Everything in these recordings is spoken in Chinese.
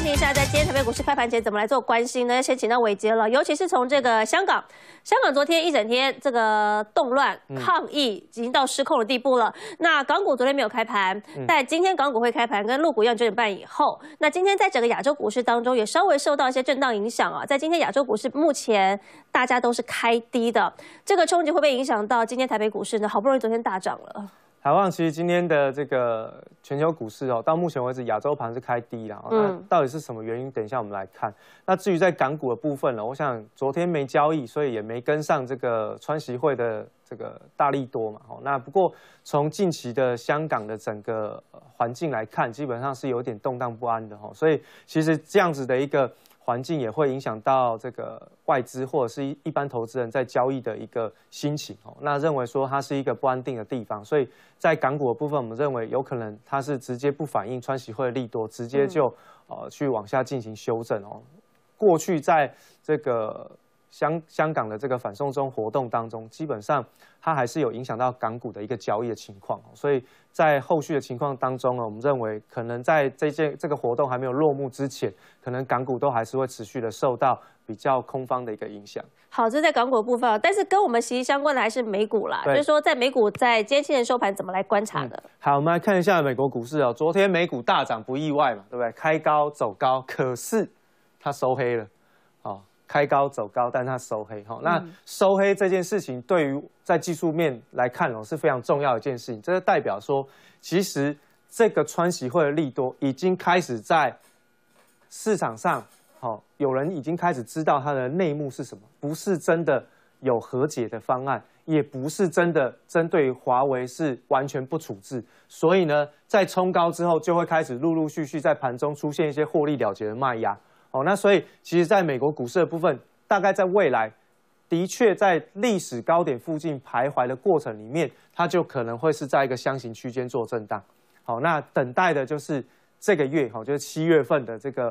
心一下，在今天台北股市开盘前怎么来做关心呢？先请到伟杰了。尤其是从这个香港，香港昨天一整天这个动乱抗议已经到失控的地步了。那港股昨天没有开盘，但今天港股会开盘，跟陆股一样九点半以后。那今天在整个亚洲股市当中也稍微受到一些震荡影响啊。在今天亚洲股市目前大家都是开低的，这个冲击会不会影响到今天台北股市呢？好不容易昨天大涨了。台湾其实今天的这个全球股市哦，到目前为止亚洲盘是开低了，那到底是什么原因？等一下我们来看。那至于在港股的部分呢，我想昨天没交易，所以也没跟上这个川崎会的这个大力多嘛。哦，那不过从近期的香港的整个环境来看，基本上是有点动荡不安的哈。所以其实这样子的一个。环境也会影响到这个外资或者是一一般投资人在交易的一个心情哦，那认为说它是一个不安定的地方，所以在港股的部分，我们认为有可能它是直接不反映川企汇的利多，直接就呃去往下进行修正哦。过去在这个。香香港的这个反送中活动当中，基本上它还是有影响到港股的一个交易的情况，所以在后续的情况当中呢，我们认为可能在这件这个活动还没有落幕之前，可能港股都还是会持续的受到比较空方的一个影响。好，这在港股部分，但是跟我们息息相关的还是美股啦，就是说在美股在今天清收盘怎么来观察的？好，我们来看一下美国股市哦，昨天美股大涨不意外嘛，对不对？开高走高，可是它收黑了。开高走高，但它收黑哈。那收黑这件事情，对于在技术面来看，哦，是非常重要的一件事情。这代表说，其实这个川喜会的利多已经开始在市场上，好，有人已经开始知道它的内幕是什么，不是真的有和解的方案，也不是真的针对华为是完全不处置。所以呢，在冲高之后，就会开始陆陆续续在盘中出现一些获利了结的卖压。哦，那所以其实在美国股市的部分，大概在未来的确在历史高点附近徘徊的过程里面，它就可能会是在一个箱型区间做震荡。好，那等待的就是这个月，哈，就是七月份的这个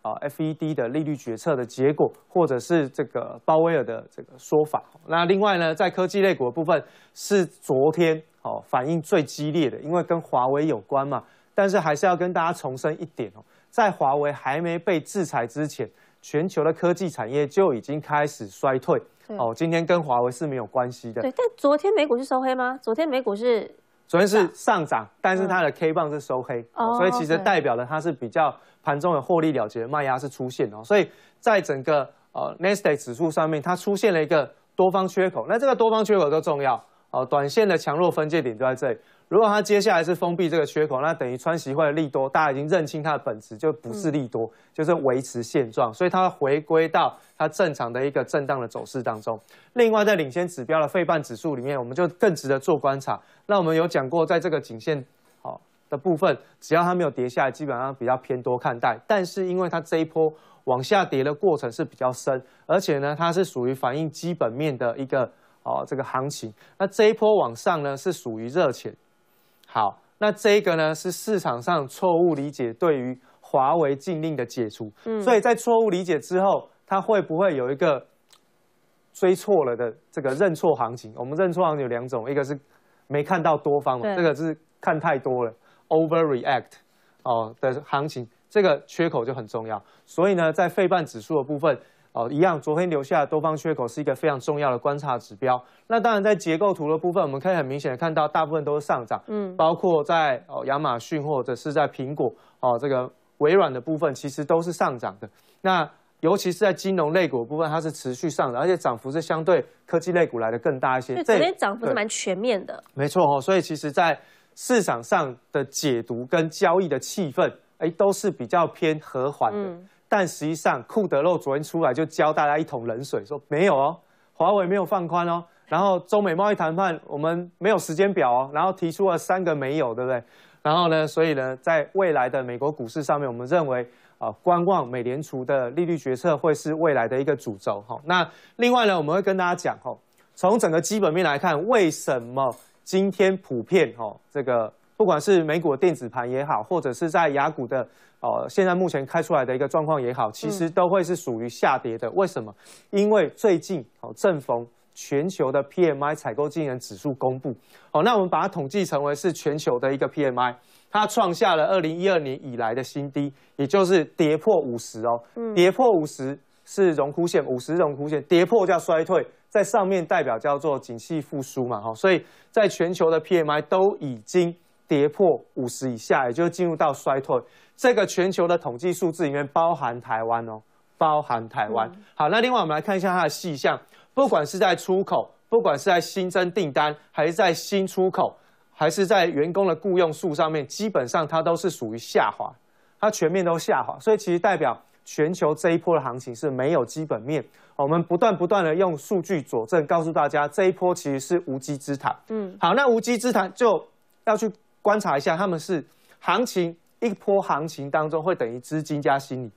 啊 FED 的利率决策的结果，或者是这个鲍威尔的这个说法。那另外呢，在科技类股的部分是昨天哦反应最激烈的，因为跟华为有关嘛。但是还是要跟大家重申一点哦。在华为还没被制裁之前，全球的科技产业就已经开始衰退。哦，今天跟华为是没有关系的。对，但昨天美股是收黑吗？昨天美股是，昨天是上涨，但是它的 K 棒是收黑，所以其实代表了它是比较盘中有获利了结卖压是出现哦。所以在整个呃 n e s t a q 指数上面，它出现了一个多方缺口。那这个多方缺口都重要。好，短线的强弱分界点就在这里。如果它接下来是封闭这个缺口，那等于穿袭会利多，大家已经认清它的本质，就不是利多，就是维持现状，所以它回归到它正常的一个震荡的走势当中。另外，在领先指标的费半指数里面，我们就更值得做观察。那我们有讲过，在这个颈线好的部分，只要它没有跌下，基本上比较偏多看待。但是，因为它这一波往下跌的过程是比较深，而且呢，它是属于反映基本面的一个。哦，这个行情，那这一波往上呢是属于热钱。好，那这个呢是市场上错误理解对于华为禁令的解除，所以在错误理解之后，它会不会有一个追错了的这个认错行情？我们认错行情有两种，一个是没看到多方嘛，这个是看太多了，overreact 哦的行情，这个缺口就很重要。所以呢，在费半指数的部分。哦，一样，昨天留下多方缺口是一个非常重要的观察指标。那当然，在结构图的部分，我们可以很明显的看到，大部分都是上涨，嗯，包括在哦亚马逊或者是在苹果哦这个微软的部分，其实都是上涨的。那尤其是在金融类股部分，它是持续上涨，而且涨幅是相对科技类股来的更大一些。昨天涨幅是蛮全面的，没错哦，所以其实在市场上的解读跟交易的气氛，哎，都是比较偏和缓的。但实际上，库德洛昨天出来就浇大家一桶冷水，说没有哦，华为没有放宽哦，然后中美贸易谈判我们没有时间表哦，然后提出了三个没有，对不对？然后呢，所以呢，在未来的美国股市上面，我们认为啊，观望美联储的利率决策会是未来的一个主轴。哈。那另外呢，我们会跟大家讲哈，从整个基本面来看，为什么今天普遍哈这个。不管是美股电子盘也好，或者是在雅股的呃现在目前开出来的一个状况也好，其实都会是属于下跌的。为什么？因为最近哦，正逢全球的 PMI 采购经营指数公布哦，那我们把它统计成为是全球的一个 PMI，它创下了二零一二年以来的新低，也就是跌破五十哦，跌破五十是荣枯线，五十荣枯线跌破叫衰退，在上面代表叫做景气复苏嘛，哈，所以在全球的 PMI 都已经。跌破五十以下，也就进入到衰退。这个全球的统计数字里面包含台湾哦，包含台湾。好，那另外我们来看一下它的细项，不管是在出口，不管是在新增订单，还是在新出口，还是在员工的雇用数上面，基本上它都是属于下滑，它全面都下滑。所以其实代表全球这一波的行情是没有基本面。我们不断不断的用数据佐证，告诉大家这一波其实是无稽之谈。嗯，好，那无稽之谈就要去。观察一下，他们是行情一波行情当中会等于资金加心理。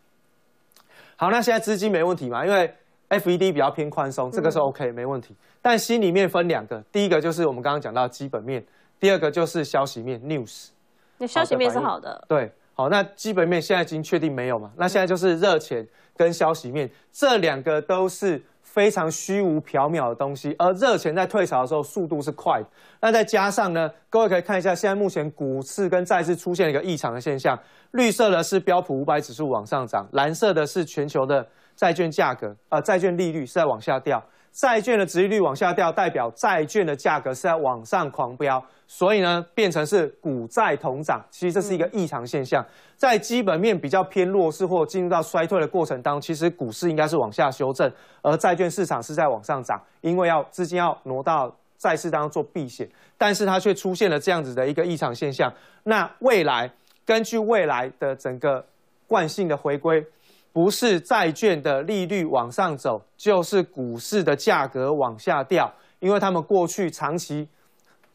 好，那现在资金没问题嘛？因为 F e D 比较偏宽松，这个是 O K 没问题。但心里面分两个，第一个就是我们刚刚讲到基本面，第二个就是消息面 news。那消息面是好的，对，好，那基本面现在已经确定没有嘛？那现在就是热钱跟消息面这两个都是。非常虚无缥缈的东西，而热钱在退潮的时候速度是快的。那再加上呢，各位可以看一下，现在目前股市跟债市出现一个异常的现象，绿色的是标普五百指数往上涨，蓝色的是全球的债券价格，呃，债券利率是在往下掉。债券的殖利率往下掉，代表债券的价格是在往上狂飙，所以呢，变成是股债同涨。其实这是一个异常现象，在基本面比较偏弱势或进入到衰退的过程当中，其实股市应该是往下修正，而债券市场是在往上涨，因为要资金要挪到债市当中做避险。但是它却出现了这样子的一个异常现象。那未来根据未来的整个惯性的回归。不是债券的利率往上走，就是股市的价格往下掉，因为他们过去长期，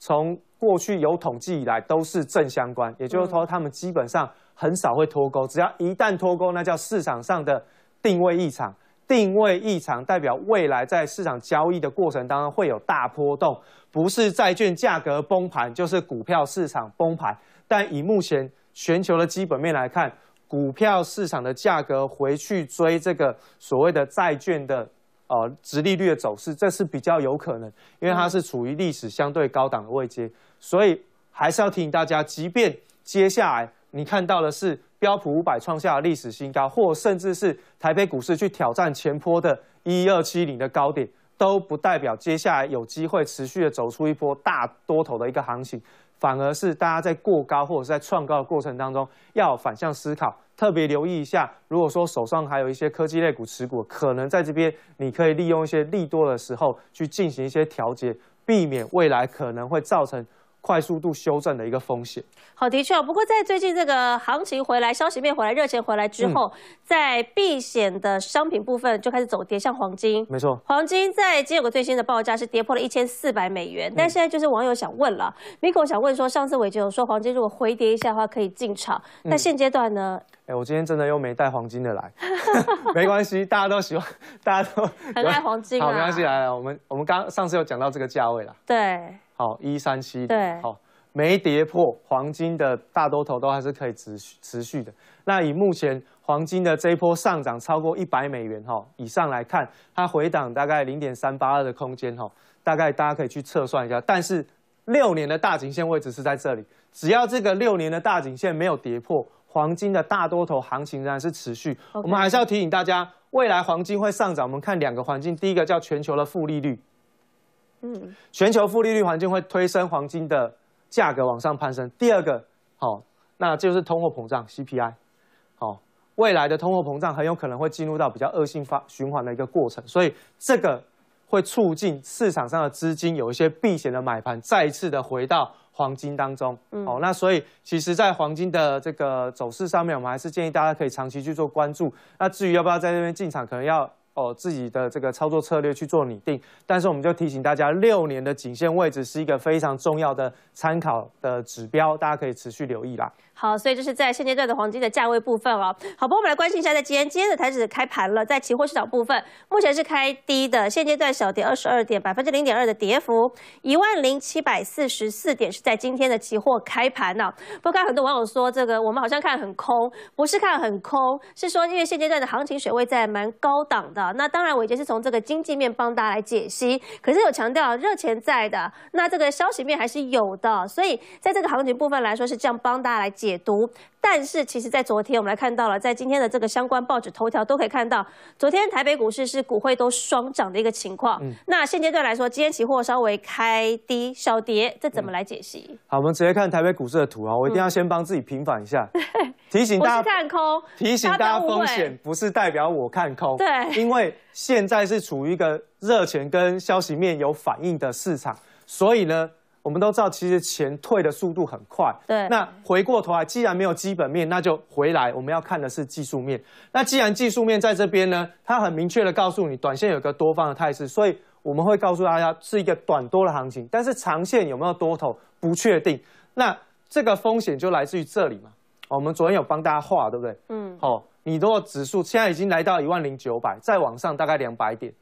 从过去有统计以来都是正相关，也就是说他们基本上很少会脱钩，只要一旦脱钩，那叫市场上的定位异常，定位异常代表未来在市场交易的过程当中会有大波动，不是债券价格崩盘，就是股票市场崩盘，但以目前全球的基本面来看。股票市场的价格回去追这个所谓的债券的呃殖利率的走势，这是比较有可能，因为它是处于历史相对高档的位阶，所以还是要提醒大家，即便接下来你看到的是标普五百创下历史新高，或甚至是台北股市去挑战前坡的一二七零的高点，都不代表接下来有机会持续的走出一波大多头的一个行情。反而是大家在过高或者是在创高的过程当中，要反向思考，特别留意一下。如果说手上还有一些科技类股持股，可能在这边你可以利用一些利多的时候去进行一些调节，避免未来可能会造成。快速度修正的一个风险。好，的确啊。不过在最近这个行情回来、消息面回来、热钱回来之后，在避险的商品部分就开始走跌，像黄金。没错，黄金在今天有个最新的报价是跌破了一千四百美元。但现在就是网友想问了 m i c o 想问说，上次我就有说黄金如果回跌一下的话可以进场，那现阶段呢？哎，我今天真的又没带黄金的来，没关系，大家都喜欢，大家都很爱黄金啊。好，没关系，来了。我们我们刚上次有讲到这个价位了，对。好，一三七，对，好，没跌破黄金的大多头都还是可以持持续的。那以目前黄金的这波上涨超过一百美元哈以上来看，它回档大概零点三八二的空间哈，大概大家可以去测算一下。但是六年的大颈线位置是在这里，只要这个六年的大颈线没有跌破，黄金的大多头行情仍然是持续。我们还是要提醒大家，未来黄金会上涨。我们看两个环境，第一个叫全球的负利率。嗯，全球负利率环境会推升黄金的价格往上攀升。第二个，好，那就是通货膨胀 CPI，好，未来的通货膨胀很有可能会进入到比较恶性发循环的一个过程，所以这个会促进市场上的资金有一些避险的买盘，再次的回到黄金当中。哦，那所以其实，在黄金的这个走势上面，我们还是建议大家可以长期去做关注。那至于要不要在那边进场，可能要。哦，自己的这个操作策略去做拟定，但是我们就提醒大家，六年的颈线位置是一个非常重要的参考的指标，大家可以持续留意啦。好，所以这是在现阶段的黄金的价位部分哦，好不？我们来关心一下，在今天今天的台指开盘了，在期货市场部分，目前是开低的，现阶段小跌二十二点，百分之零点二的跌幅，一万零七百四十四点是在今天的期货开盘呢。不过看很多网友说，这个我们好像看很空，不是看很空，是说因为现阶段的行情水位在蛮高档的。那当然，我已经是从这个经济面帮大家来解析，可是有强调热钱在的，那这个消息面还是有的，所以在这个行情部分来说是这样帮大家来解读。但是其实，在昨天我们来看到了，在今天的这个相关报纸头条都可以看到，昨天台北股市是股会都双涨的一个情况。那现阶段来说，今天期货稍微开低小跌，这怎么来解析？好，我们直接看台北股市的图啊，我一定要先帮自己平反一下，提醒大家看空，提醒大家风险不是代表我看空，对，因因为现在是处于一个热钱跟消息面有反应的市场，所以呢，我们都知道其实钱退的速度很快。对，那回过头来，既然没有基本面，那就回来。我们要看的是技术面。那既然技术面在这边呢，它很明确的告诉你，短线有一个多方的态势，所以我们会告诉大家是一个短多的行情。但是长线有没有多头，不确定。那这个风险就来自于这里嘛。我们昨天有帮大家画，对不对？嗯。好。你如果指数现在已经来到一万零九百，再往上大概两百点。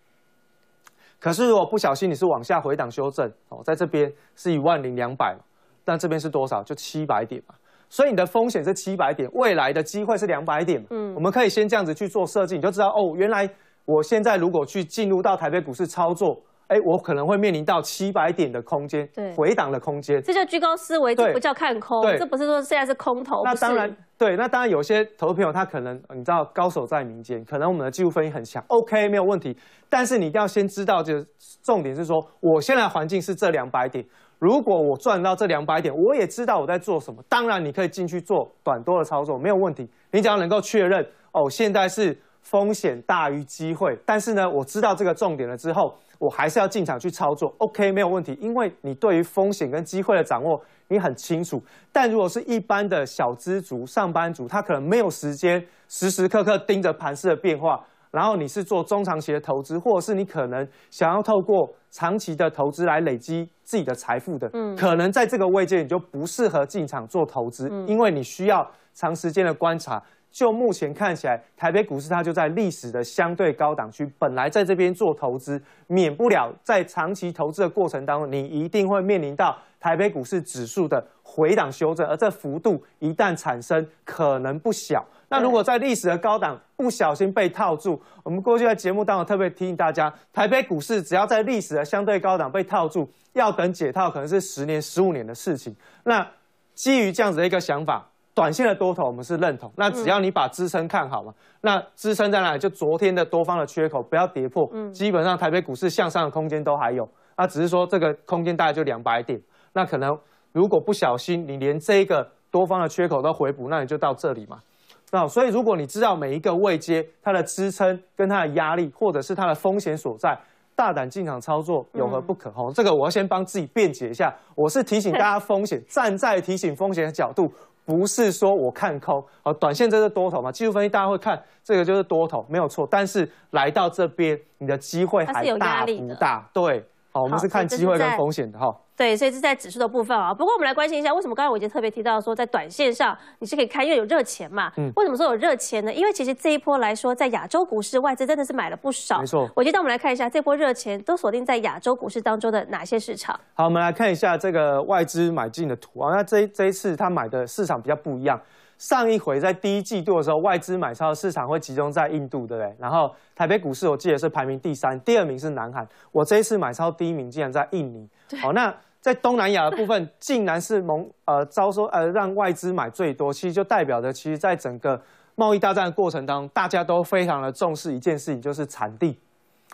可是如果不小心，你是往下回档修正哦，在这边是一万零两百但那这边是多少？就七百点嘛。所以你的风险是七百点，未来的机会是两百点嗯，我们可以先这样子去做设计，你就知道哦，原来我现在如果去进入到台北股市操作，哎，我可能会面临到七百点的空间，对，回档的空间。这叫居高思维，这不叫看空，这不是说现在是空头，当然，对，那当然有些投资朋友他可能你知道高手在民间，可能我们的技术分析很强，OK 没有问题。但是你一定要先知道，就是重点是说，我现在环境是这两百点，如果我赚到这两百点，我也知道我在做什么。当然你可以进去做短多的操作，没有问题。你只要能够确认哦，现在是风险大于机会，但是呢，我知道这个重点了之后，我还是要进场去操作，OK 没有问题，因为你对于风险跟机会的掌握。你很清楚，但如果是一般的小资族、上班族，他可能没有时间时时刻刻盯着盘势的变化。然后你是做中长期的投资，或者是你可能想要透过长期的投资来累积自己的财富的，嗯，可能在这个位阶你就不适合进场做投资，因为你需要长时间的观察。就目前看起来，台北股市它就在历史的相对高档区。本来在这边做投资，免不了在长期投资的过程当中，你一定会面临到台北股市指数的回档修正，而这幅度一旦产生，可能不小。那如果在历史的高档不小心被套住，我们过去在节目当中特别提醒大家，台北股市只要在历史的相对高档被套住，要等解套可能是十年、十五年的事情。那基于这样子的一个想法。短线的多头我们是认同，那只要你把支撑看好嘛，那支撑在哪里？就昨天的多方的缺口不要跌破，嗯，基本上台北股市向上的空间都还有，那只是说这个空间大概就两百点，那可能如果不小心你连这个多方的缺口都回补，那你就到这里嘛。那所以如果你知道每一个位阶它的支撑跟它的压力，或者是它的风险所在，大胆进场操作有何不可？吼，这个我要先帮自己辩解一下，我是提醒大家风险，站在提醒风险的角度。不是说我看空啊，短线这是多头嘛？技术分析大家会看，这个就是多头，没有错。但是来到这边，你的机会还大，不大。对，好，我们是看机会跟风险的哈。对，所以这是在指数的部分啊。不过我们来关心一下，为什么刚才我已经特别提到说，在短线上你是可以看，因为有热钱嘛。嗯。为什么说有热钱呢？因为其实这一波来说，在亚洲股市外资真的是买了不少。没错。我今得我们来看一下，这波热钱都锁定在亚洲股市当中的哪些市场？好，我们来看一下这个外资买进的图啊。那这这一次他买的市场比较不一样。上一回在第一季度的时候，外资买超的市场会集中在印度，对不对？然后台北股市我记得是排名第三，第二名是南韩。我这一次买超第一名竟然在印尼。好，那。在东南亚的部分，竟然是蒙呃招收呃让外资买最多，其实就代表着，其实，在整个贸易大战的过程当中，大家都非常的重视一件事情，就是产地。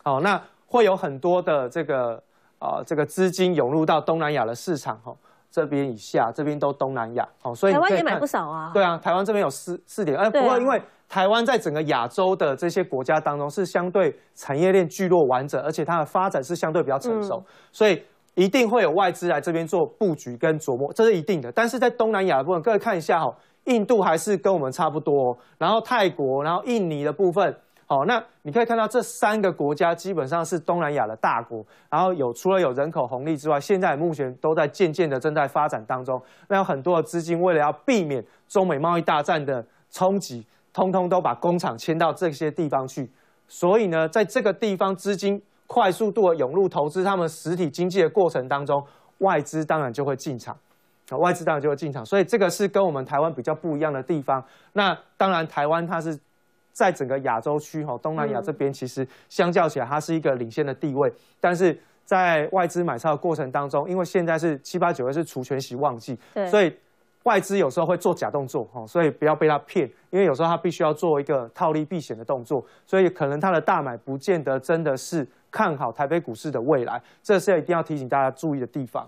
哦，那会有很多的这个啊这个资金涌入到东南亚的市场哈，这边以下这边都东南亚哦，所以台湾也买不少啊。对啊，台湾这边有四四点，哎，不过因为台湾在整个亚洲的这些国家当中，是相对产业链聚落完整，而且它的发展是相对比较成熟，所以。一定会有外资来这边做布局跟琢磨，这是一定的。但是在东南亚的部分，各位看一下哈，印度还是跟我们差不多，然后泰国，然后印尼的部分，好，那你可以看到这三个国家基本上是东南亚的大国，然后有除了有人口红利之外，现在目前都在渐渐的正在发展当中。那有很多的资金为了要避免中美贸易大战的冲击，通通都把工厂迁到这些地方去，所以呢，在这个地方资金。快速度的涌入投资他们实体经济的过程当中，外资当然就会进场，啊，外资当然就会进场，所以这个是跟我们台湾比较不一样的地方。那当然，台湾它是在整个亚洲区哈，东南亚这边其实相较起来，它是一个领先的地位。但是在外资买超的过程当中，因为现在是七八九月是除权息旺季，所以外资有时候会做假动作哈，所以不要被他骗，因为有时候他必须要做一个套利避险的动作，所以可能他的大买不见得真的是。看好台北股市的未来，这是一定要提醒大家注意的地方。